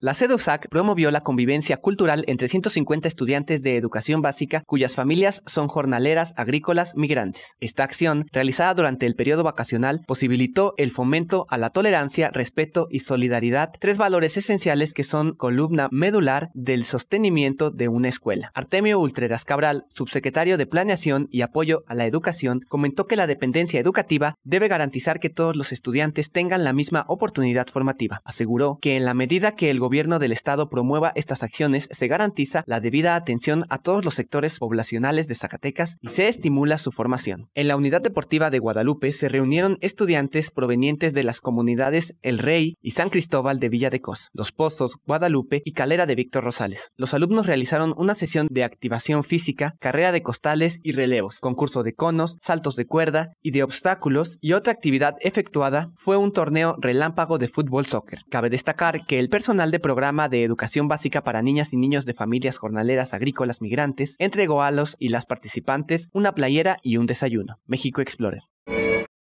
La CEDUSAC promovió la convivencia cultural entre 150 estudiantes de educación básica cuyas familias son jornaleras agrícolas migrantes. Esta acción, realizada durante el periodo vacacional, posibilitó el fomento a la tolerancia, respeto y solidaridad, tres valores esenciales que son columna medular del sostenimiento de una escuela. Artemio Ultreras Cabral, subsecretario de Planeación y Apoyo a la Educación, comentó que la dependencia educativa debe garantizar que todos los estudiantes tengan la misma oportunidad formativa. Aseguró que en la medida que el gobierno gobierno del estado promueva estas acciones, se garantiza la debida atención a todos los sectores poblacionales de Zacatecas y se estimula su formación. En la Unidad Deportiva de Guadalupe se reunieron estudiantes provenientes de las comunidades El Rey y San Cristóbal de Villa de Cos, Los Pozos, Guadalupe y Calera de Víctor Rosales. Los alumnos realizaron una sesión de activación física, carrera de costales y relevos, concurso de conos, saltos de cuerda y de obstáculos y otra actividad efectuada fue un torneo relámpago de fútbol soccer. Cabe destacar que el personal de este programa de educación básica para niñas y niños de familias jornaleras agrícolas migrantes entregó a los y las participantes una playera y un desayuno. México Explorer.